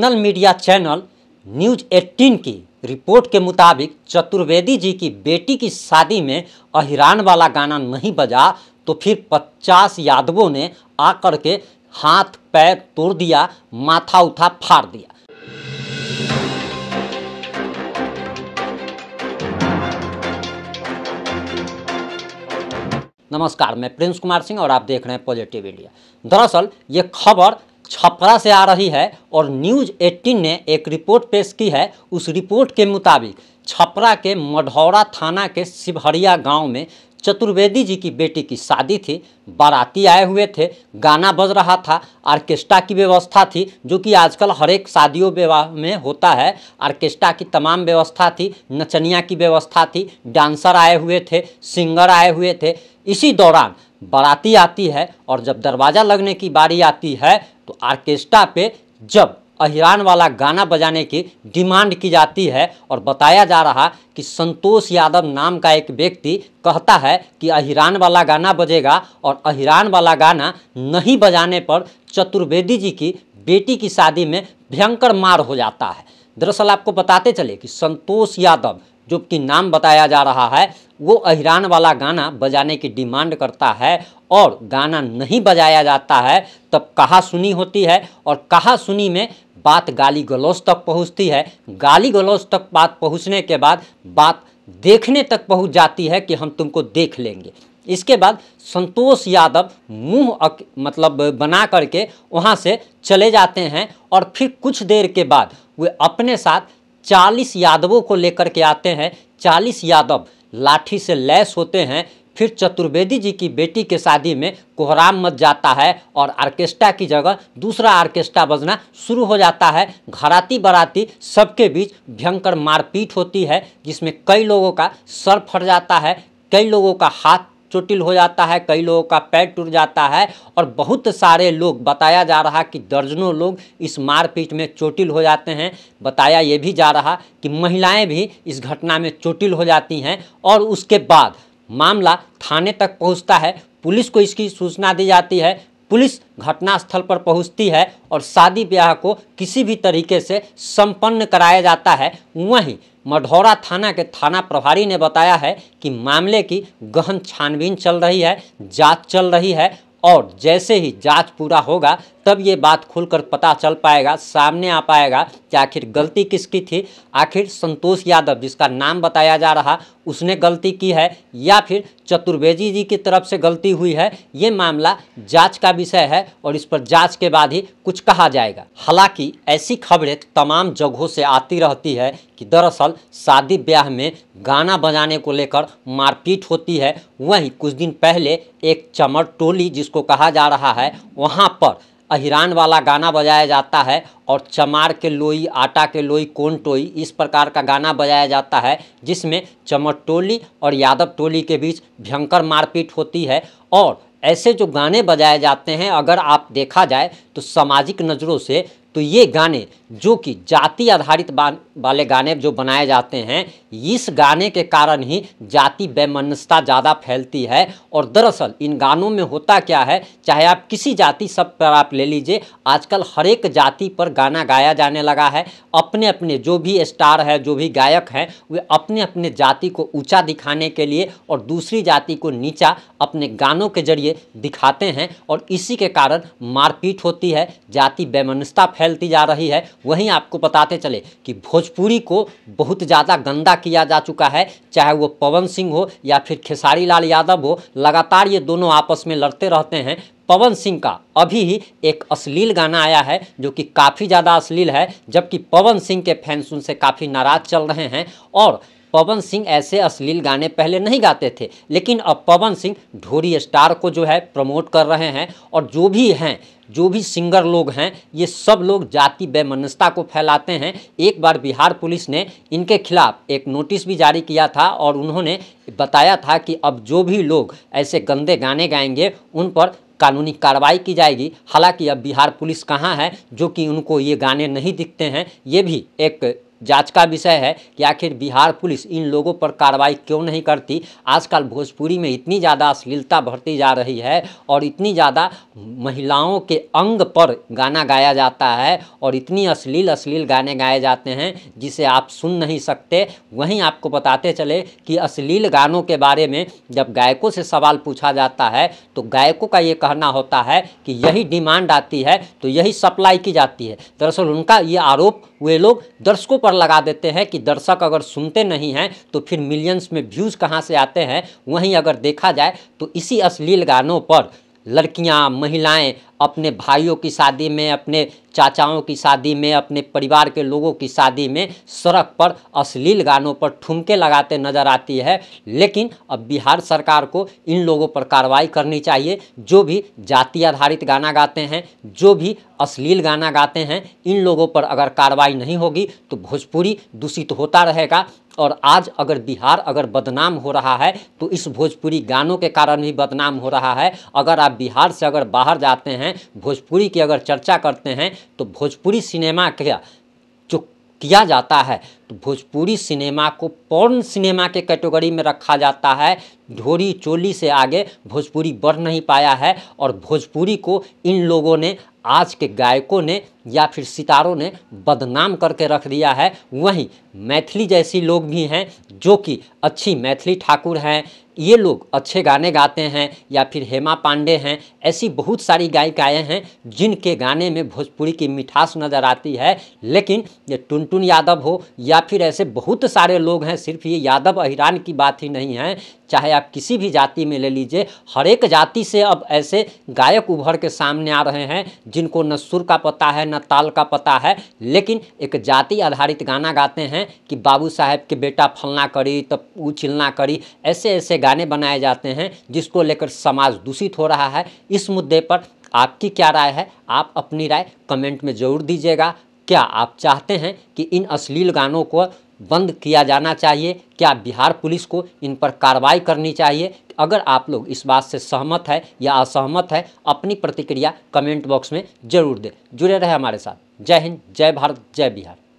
national media channel news 18 की report के मुताबिक चतुर्वेदी जी की बेटी की शादी में अहिरान वाला गाना नहीं बजा तो फिर 50 यादवों ने आकर के हाथ पैर तोड़ दिया माथा उठा फाड़ दिया नमस्कार मैं प्रिंस कुमार सिंह और आप देख रहे हैं पॉजिटिव इंडिया दरअसल ये खबर छपरा से आ रही है और न्यूज़ 18 ने एक रिपोर्ट पेश की है उस रिपोर्ट के मुताबिक छपरा के मढौरा थाना के शिवहरिया गांव में चतुर्वेदी जी की बेटी की शादी थी बाराती आए हुए थे गाना बज रहा था आर्केस्ट्रा की व्यवस्था थी जो कि आजकल हर एक शादियों विवाह में होता है आर्केस्ट्रा की तमाम व्यवस्था थी नचनिया की व्यवस्था थी डांसर आए हुए थे सिंगर आए हुए थे इसी दौरान बाराती आती है और जब दरवाज़ा लगने की बारी आती है तो आर्केस्ट्रा पे जब अहिरान वाला गाना बजाने की डिमांड की जाती है और बताया जा रहा कि संतोष यादव नाम का एक व्यक्ति कहता है कि अहिरान वाला गाना बजेगा और अहिरान वाला गाना नहीं बजाने पर चतुर्वेदी जी की बेटी की शादी में भयंकर मार हो जाता है दरअसल आपको बताते चले कि संतोष यादव जो कि नाम बताया जा रहा है वो अहिरान वाला गाना बजाने की डिमांड करता है और गाना नहीं बजाया जाता है तब कहा सुनी होती है और कहा सुनी में बात गाली गलौज तक पहुंचती है गाली गलौज तक बात पहुंचने के बाद बात देखने तक पहुंच जाती है कि हम तुमको देख लेंगे इसके बाद संतोष यादव मुंह अक, मतलब बना करके वहाँ से चले जाते हैं और फिर कुछ देर के बाद वे अपने साथ चालीस यादवों को लेकर के आते हैं चालीस यादव लाठी से लैस होते हैं फिर चतुर्वेदी जी की बेटी के शादी में कोहराम मच जाता है और आर्केस्ट्रा की जगह दूसरा आर्केस्ट्रा बजना शुरू हो जाता है घराती बराती सबके बीच भयंकर मारपीट होती है जिसमें कई लोगों का सर फट जाता है कई लोगों का हाथ चोटिल हो जाता है कई लोगों का पैर टूट जाता है और बहुत सारे लोग बताया जा रहा कि दर्जनों लोग इस मारपीट में चोटिल हो जाते हैं बताया ये भी जा रहा कि महिलाएं भी इस घटना में चोटिल हो जाती हैं और उसके बाद मामला थाने तक पहुंचता है पुलिस को इसकी सूचना दी जाती है पुलिस घटनास्थल पर पहुंचती है और शादी ब्याह को किसी भी तरीके से संपन्न कराया जाता है वहीं मढ़ौरा थाना के थाना प्रभारी ने बताया है कि मामले की गहन छानबीन चल रही है जांच चल रही है और जैसे ही जांच पूरा होगा तब ये बात खुलकर पता चल पाएगा सामने आ पाएगा कि आखिर गलती किसकी थी आखिर संतोष यादव जिसका नाम बताया जा रहा उसने गलती की है या फिर चतुर्वेदी जी की तरफ से गलती हुई है ये मामला जांच का विषय है और इस पर जांच के बाद ही कुछ कहा जाएगा हालांकि ऐसी खबरें तमाम जगहों से आती रहती है कि दरअसल शादी ब्याह में गाना बजाने को लेकर मारपीट होती है वहीं कुछ दिन पहले एक चमर टोली जिसको कहा जा रहा है वहाँ पर अहिरान वाला गाना बजाया जाता है और चमार के लोई आटा के लोई कोन टोई इस प्रकार का गाना बजाया जाता है जिसमें चमर टोली और यादव टोली के बीच भयंकर मारपीट होती है और ऐसे जो गाने बजाए जाते हैं अगर आप देखा जाए तो सामाजिक नज़रों से तो ये गाने जो कि जाति आधारित वाले गाने जो बनाए जाते हैं इस गाने के कारण ही जाति वैमनस्ता ज़्यादा फैलती है और दरअसल इन गानों में होता क्या है चाहे आप किसी जाति सब पर आप ले लीजिए आजकल हर एक जाति पर गाना गाया जाने लगा है अपने अपने जो भी स्टार है जो भी गायक हैं वे अपने अपने जाति को ऊँचा दिखाने के लिए और दूसरी जाति को नीचा अपने गानों के जरिए दिखाते हैं और इसी के कारण मारपीट होती होती है जाति बेमनस्ता फैलती जा रही है वहीं आपको बताते चले कि भोजपुरी को बहुत ज़्यादा गंदा किया जा चुका है चाहे वो पवन सिंह हो या फिर खेसारी लाल यादव हो लगातार ये दोनों आपस में लड़ते रहते हैं पवन सिंह का अभी ही एक अश्लील गाना आया है जो कि काफ़ी ज़्यादा अश्लील है जबकि पवन सिंह के फैंस उनसे काफ़ी नाराज़ चल रहे हैं और पवन सिंह ऐसे अश्लील गाने पहले नहीं गाते थे लेकिन अब पवन सिंह ढोरी स्टार को जो है प्रमोट कर रहे हैं और जो भी हैं जो भी सिंगर लोग हैं ये सब लोग जाति बेमनस्ता को फैलाते हैं एक बार बिहार पुलिस ने इनके खिलाफ एक नोटिस भी जारी किया था और उन्होंने बताया था कि अब जो भी लोग ऐसे गंदे गाने गाएंगे उन पर कानूनी कार्रवाई की जाएगी हालांकि अब बिहार पुलिस कहाँ है जो कि उनको ये गाने नहीं दिखते हैं ये भी एक जांच का विषय है कि आखिर बिहार पुलिस इन लोगों पर कार्रवाई क्यों नहीं करती आजकल भोजपुरी में इतनी ज़्यादा अश्लीलता बढ़ती जा रही है और इतनी ज़्यादा महिलाओं के अंग पर गाना गाया जाता है और इतनी अश्लील अश्लील गाने गाए जाते हैं जिसे आप सुन नहीं सकते वहीं आपको बताते चले कि अश्लील गानों के बारे में जब गायकों से सवाल पूछा जाता है तो गायकों का ये कहना होता है कि यही डिमांड आती है तो यही सप्लाई की जाती है दरअसल उनका ये आरोप वे लोग दर्शकों पर पर लगा देते हैं कि दर्शक अगर सुनते नहीं हैं तो फिर मिलियंस में व्यूज़ कहाँ से आते हैं वहीं अगर देखा जाए तो इसी अश्लील गानों पर लड़कियां महिलाएं अपने भाइयों की शादी में अपने चाचाओं की शादी में अपने परिवार के लोगों की शादी में सड़क पर अश्लील गानों पर ठुमके लगाते नजर आती है लेकिन अब बिहार सरकार को इन लोगों पर कार्रवाई करनी चाहिए जो भी जाति आधारित गाना गाते हैं जो भी अश्लील गाना गाते हैं इन लोगों पर अगर कार्रवाई नहीं होगी तो भोजपुरी दूषित तो होता रहेगा और आज अगर बिहार अगर बदनाम हो रहा है तो इस भोजपुरी गानों के कारण भी बदनाम हो रहा है अगर आप बिहार से अगर बाहर जाते हैं हैं भोजपुरी की अगर चर्चा करते हैं तो भोजपुरी सिनेमा क्या जो किया जाता है तो भोजपुरी सिनेमा को पौर्ण सिनेमा के कैटेगरी में रखा जाता है ढोरी चोली से आगे भोजपुरी बढ़ नहीं पाया है और भोजपुरी को इन लोगों ने आज के गायकों ने या फिर सितारों ने बदनाम करके रख दिया है वहीं मैथिली जैसी लोग भी हैं जो कि अच्छी मैथिली ठाकुर हैं ये लोग अच्छे गाने गाते हैं या फिर हेमा पांडे हैं ऐसी बहुत सारी गायिकाएँ हैं जिनके गाने में भोजपुरी की मिठास नज़र आती है लेकिन ये टुनटुन यादव हो या फिर ऐसे बहुत सारे लोग हैं सिर्फ ये यादव अहिरान की बात ही नहीं है चाहे आप किसी भी जाति में ले लीजिए हर एक जाति से अब ऐसे गायक उभर के सामने आ रहे हैं जिनको न सुर का पता है न ताल का पता है लेकिन एक जाति आधारित गाना गाते हैं कि बाबू साहेब के बेटा फलना करी तब वो चिलना करी ऐसे ऐसे गाने बनाए जाते हैं जिसको लेकर समाज दूषित हो रहा है इस मुद्दे पर आपकी क्या राय है आप अपनी राय कमेंट में ज़रूर दीजिएगा क्या आप चाहते हैं कि इन अश्लील गानों को बंद किया जाना चाहिए क्या बिहार पुलिस को इन पर कार्रवाई करनी चाहिए अगर आप लोग इस बात से सहमत है या असहमत है अपनी प्रतिक्रिया कमेंट बॉक्स में जरूर दें जुड़े रहे हमारे साथ जय हिंद जय भारत जय बिहार